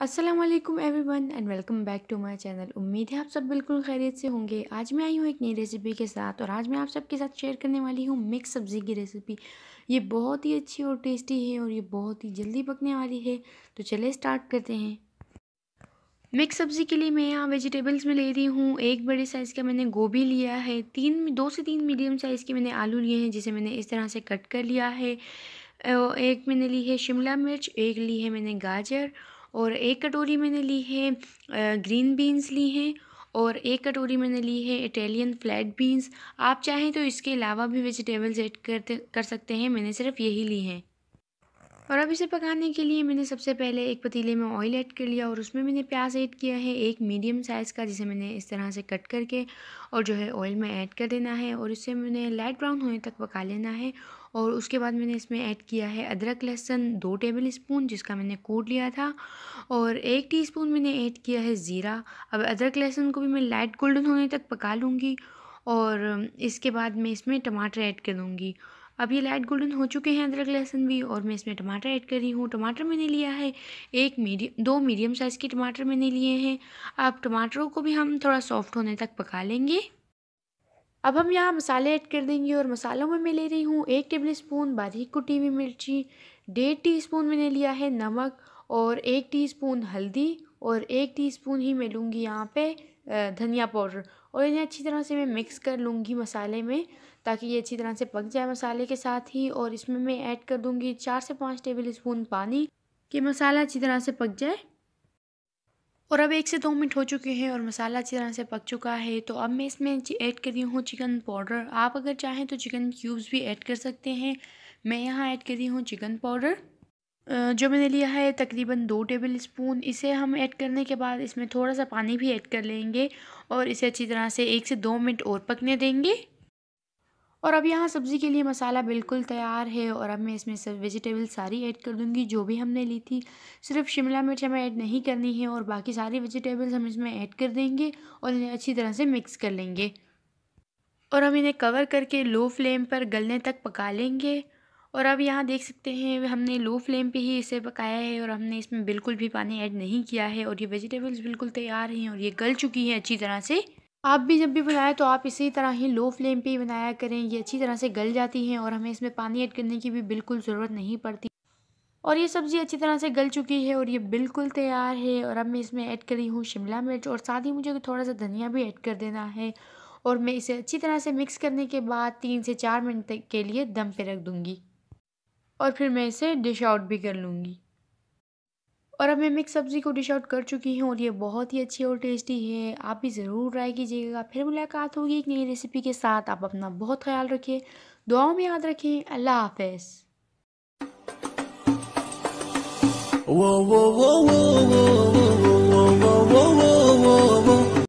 Aslam everyone and welcome back to my channel उम्मीद है आप सब बिल्कुल खैरियत से होंगे आज मैं आई हूँ एक नई रेसिपी के साथ और आज मैं आप सबके साथ शेयर करने वाली हूँ मिक्स सब्ज़ी की रेसिपी ये बहुत ही अच्छी और टेस्टी है और ये बहुत ही जल्दी पकने वाली है तो चले स्टार्ट करते हैं मिक्स सब्ज़ी के लिए मैं यहाँ वेजिटेबल्स में ले रही हूँ एक बड़े साइज़ का मैंने गोभी लिया है तीन दो से तीन मीडियम साइज़ के मैंने आलू लिए हैं जिसे मैंने इस तरह से कट कर लिया है एक मैंने ली है शिमला मिर्च एक ली है मैंने गाजर और एक कटोरी मैंने ली है ग्रीन बीन्स ली हैं और एक कटोरी मैंने ली है इटालियन फ्लैट बीन्स आप चाहें तो इसके अलावा भी वेजिटेबल्स ऐड करते कर सकते हैं मैंने सिर्फ यही ली हैं और अब इसे पकाने के लिए मैंने सबसे पहले एक पतीले में ऑयल ऐड कर लिया और उसमें मैंने प्याज ऐड किया है एक मीडियम साइज़ का जिसे मैंने इस तरह से कट करके और जो है ऑयल में ऐड कर देना है और इसे मैंने लाइट ब्राउन होने तक पका लेना है और उसके बाद मैंने इसमें ऐड किया है अदरक लहसुन दो टेबल स्पून जिसका मैंने कूट लिया था और एक स्पून मैंने ऐड किया है ज़ीरा अब अदरक लहसुन को भी मैं लाइट गोल्डन होने तक पका लूँगी और इसके बाद मैं इसमें टमाटर ऐड कर दूँगी अब ये लाइट गोल्डन हो चुके हैं अदरक लहसुन भी और मैं इसमें टमाटर ऐड कर रही हूँ टमाटर मैंने लिया है एक मीडियम दो मीडियम साइज़ के टमाटर मैंने लिए हैं अब टमाटरों को भी हम थोड़ा सॉफ्ट होने तक पका लेंगे अब हम यहाँ मसाले ऐड कर देंगे और मसालों में मैं ले रही हूँ एक टेबल स्पून बारीक कुटी हुई मिर्ची डेढ़ टी स्पून मैंने लिया है नमक और एक टी स्पून हल्दी और एक टीस्पून ही मैं लूँगी यहाँ पे धनिया पाउडर और इन्हें अच्छी तरह से मैं मिक्स कर लूँगी मसाले में ताकि ये अच्छी तरह से पक जाए मसाले के साथ ही और इसमें मैं ऐड कर दूँगी चार से पाँच टेबल स्पून पानी कि मसाला अच्छी तरह से पक जाए और अब एक से दो मिनट हो चुके हैं और मसाला अच्छी तरह से पक चुका है तो अब मैं इसमें ऐड कर रही हूँ चिकन पाउडर आप अगर चाहें तो चिकन क्यूब्स भी ऐड कर सकते हैं मैं यहाँ ऐड कर रही हूँ चिकन पाउडर जो मैंने लिया है तकरीबन दो टेबल स्पून इसे हम ऐड करने के बाद इसमें थोड़ा सा पानी भी ऐड कर लेंगे और इसे अच्छी तरह से एक से दो मिनट और पकने देंगे और अब यहाँ सब्ज़ी के लिए मसाला बिल्कुल तैयार है और अब मैं इसमें सब वेजिटेबल सारी ऐड कर दूँगी जो भी हमने ली थी सिर्फ शिमला मिर्च हमें ऐड नहीं करनी है और बाकी सारी वेजिटेबल्स हम इसमें ऐड कर देंगे और इन्हें अच्छी तरह से मिक्स कर लेंगे और हम इन्हें कवर करके लो फ्लेम पर गलने तक पका लेंगे और अब यहाँ देख सकते हैं हमने लो फ्लेम पे ही इसे पकाया है और हमने इसमें बिल्कुल भी पानी ऐड नहीं किया है और ये वेजिटेबल्स बिल्कुल तैयार हैं और ये गल चुकी हैं अच्छी तरह से आप भी जब भी बनाएं तो आप इसी तरह ही लो फ्लेम पे ही बनाया करें ये अच्छी तरह से गल जाती हैं और हमें इसमें पानी ऐड करने की भी बिल्कुल ज़रूरत नहीं पड़ती और ये सब्ज़ी अच्छी तरह से गल चुकी है और ये बिल्कुल तैयार है और अब मैं इसमें ऐड करी हूँ शिमला मिर्च और साथ ही मुझे थोड़ा सा धनिया भी ऐड कर देना है और मैं इसे अच्छी तरह से मिक्स करने के बाद तीन से चार मिनट तक के लिए दम पे रख दूँगी और फिर मैं इसे डिश आउट भी कर लूँगी और अब मैं मिक्स सब्ज़ी को डिश आउट कर चुकी हूँ और ये बहुत ही अच्छी और टेस्टी है आप भी ज़रूर ट्राई कीजिएगा फिर मुलाकात होगी एक नई रेसिपी के साथ आप अपना बहुत ख्याल रखिए दुआओं में याद रखें अल्लाह हाफिज़